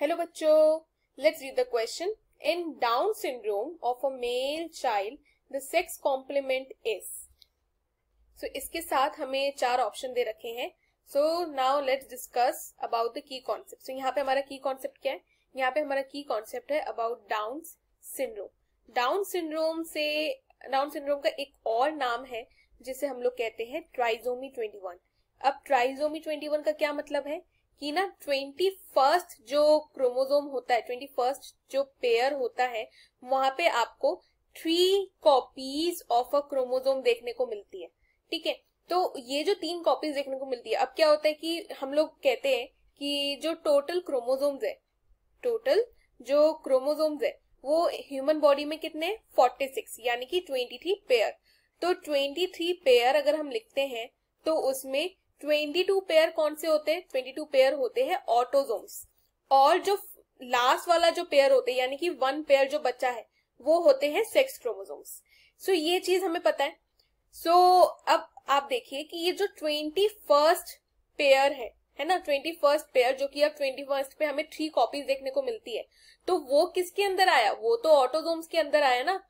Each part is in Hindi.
हेलो बच्चों let's read the question in Down syndrome of a male child the sex complement is so इसके साथ हमें चार ऑप्शन दे रखे हैं so now let's discuss about the key concept so यहाँ पे हमारा की कॉन्सेप्ट क्या है यहाँ पे हमारा की कॉन्सेप्ट है about Down syndrome Down syndrome से डाउन सिंड्रोम का एक और नाम है जिसे हम लोग कहते हैं ट्राइजोमी ट्वेंटी वन अब ट्राइजोमी ट्वेंटी वन का क्या मतलब है कि ना ट्वेंटी फर्स्ट जो क्रोमोजोम होता है ट्वेंटी फर्स्ट जो पेयर होता है वहां पे आपको three copies of a chromosome देखने को मिलती है ठीक है तो ये जो तीन कॉपीज देखने को मिलती है अब क्या होता है कि हम लोग कहते हैं कि जो टोटल क्रोमोजोम्स है टोटल जो क्रोमोजोम्स है वो ह्यूमन बॉडी में कितने फोर्टी सिक्स यानी कि ट्वेंटी थ्री पेयर तो ट्वेंटी थ्री पेयर अगर हम लिखते हैं तो उसमें ट्वेंटी टू पेयर कौन से होते हैं ट्वेंटी टू पेयर होते हैं ऑटोजोम्स और जो लास्ट वाला जो पेयर होते हैं यानी कि वन पेयर जो बच्चा है वो होते हैं सेक्स क्रोमोजोम्स सो ये चीज हमें पता है सो so, अब आप देखिए कि ये जो ट्वेंटी फर्स्ट पेयर है है ना ट्वेंटी फर्स्ट पेयर जो कि अब ट्वेंटी फर्स्ट पे हमें थ्री कॉपीज देखने को मिलती है तो वो किसके अंदर आया वो तो ऑटोजोम्स के अंदर आया ना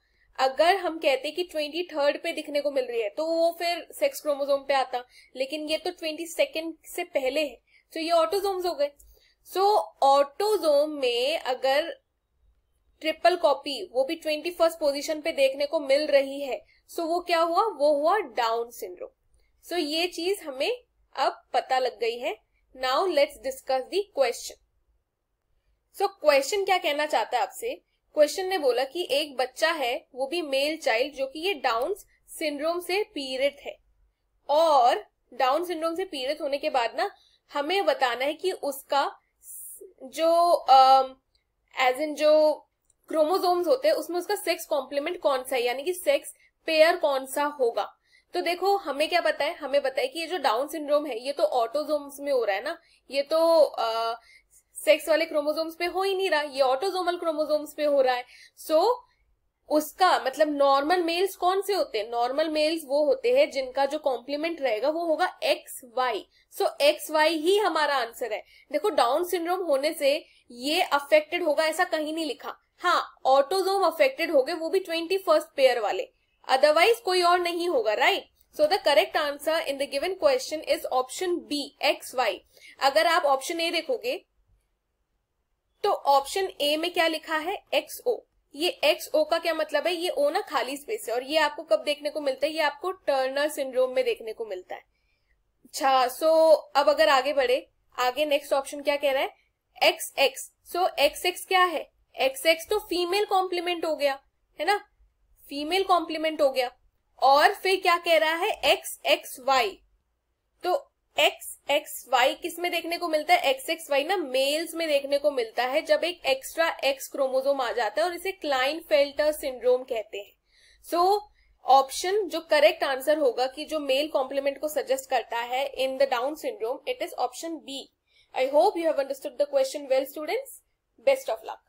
अगर हम कहते कि ट्वेंटी थर्ड पे दिखने को मिल रही है तो वो फिर सेक्स क्रोमोजोम पे आता लेकिन ये तो ट्वेंटी सेकेंड से पहले है तो ये ऑटोजोम्स हो गए सो so, ऑटोजोम में अगर ट्रिपल कॉपी वो भी ट्वेंटी फर्स्ट पोजिशन पे देखने को मिल रही है सो so, वो क्या हुआ वो हुआ डाउन सिंड्रोम सो ये चीज हमें अब पता लग गई है now let's discuss the question so question क्या कहना चाहता है आपसे क्वेश्चन ने बोला कि एक बच्चा है वो भी मेल चाइल्ड जो कि ये डाउन सिंड्रोम से पीड़ित है और डाउन सिंड्रोम से पीड़ित होने के बाद ना हमें बताना है कि उसका जो एज इन जो क्रोमोजोम्स होते हैं उसमें उसका सेक्स कॉम्प्लीमेंट कौन सा है यानी कि सेक्स पेयर कौन सा होगा तो देखो हमें क्या पता है हमें पता है कि ये जो डाउन सिंड्रोम है ये तो ऑटोजोम्स में हो रहा है ना ये तो सेक्स वाले क्रोमोजोम्स पे हो ही नहीं रहा ये ऑटोजोमल क्रोमोजोम्स पे हो रहा है सो so, उसका मतलब नॉर्मल मेल्स कौन से होते हैं नॉर्मल मेल्स वो होते हैं जिनका जो कॉम्प्लीमेंट रहेगा वो होगा X Y so X Y ही हमारा आंसर है देखो डाउन सिंड्रोम होने से ये अफेक्टेड होगा ऐसा कहीं नहीं लिखा हाँ ऑटोजोम अफेक्टेड हो गए वो भी ट्वेंटी फर्स्ट पेयर वाले अदरवाइज कोई और नहीं होगा right so the correct answer in the given question is option B X Y अगर आप ऑप्शन ए देखोगे तो ऑप्शन ए में क्या लिखा है एक्स ओ ये एक्स ओ का क्या मतलब है ये ओ ना खाली स्पेस है और ये आपको कब देखने को मिलता है ये आपको टर्नर सिंड्रोम में देखने को मिलता है अच्छा सो अब अगर आगे बढ़े आगे नेक्स्ट ऑप्शन क्या कह रहा है X X so X X क्या है एक्स एक्स तो फीमेल कॉम्प्लीमेंट हो गया है ना फीमेल कॉम्प्लीमेंट हो गया और फिर क्या कह रहा है एक्स एक्स वाई तो एक्स एक्स वाई किस में देखने को मिलता है एक्स एक्स वाई ना मेल्स में देखने को मिलता है जब एक एक्स्ट्रा एक्स क्रोमोजोम आ जाता है और इसे क्लाइन फेल्टर सिंड्रोम कहते हैं सो so, ऑप्शन जो करेक्ट आंसर होगा कि जो मेल कॉम्प्लीमेंट को सजेस्ट करता है in the Down syndrome it is option B I hope you have understood the question well students best of luck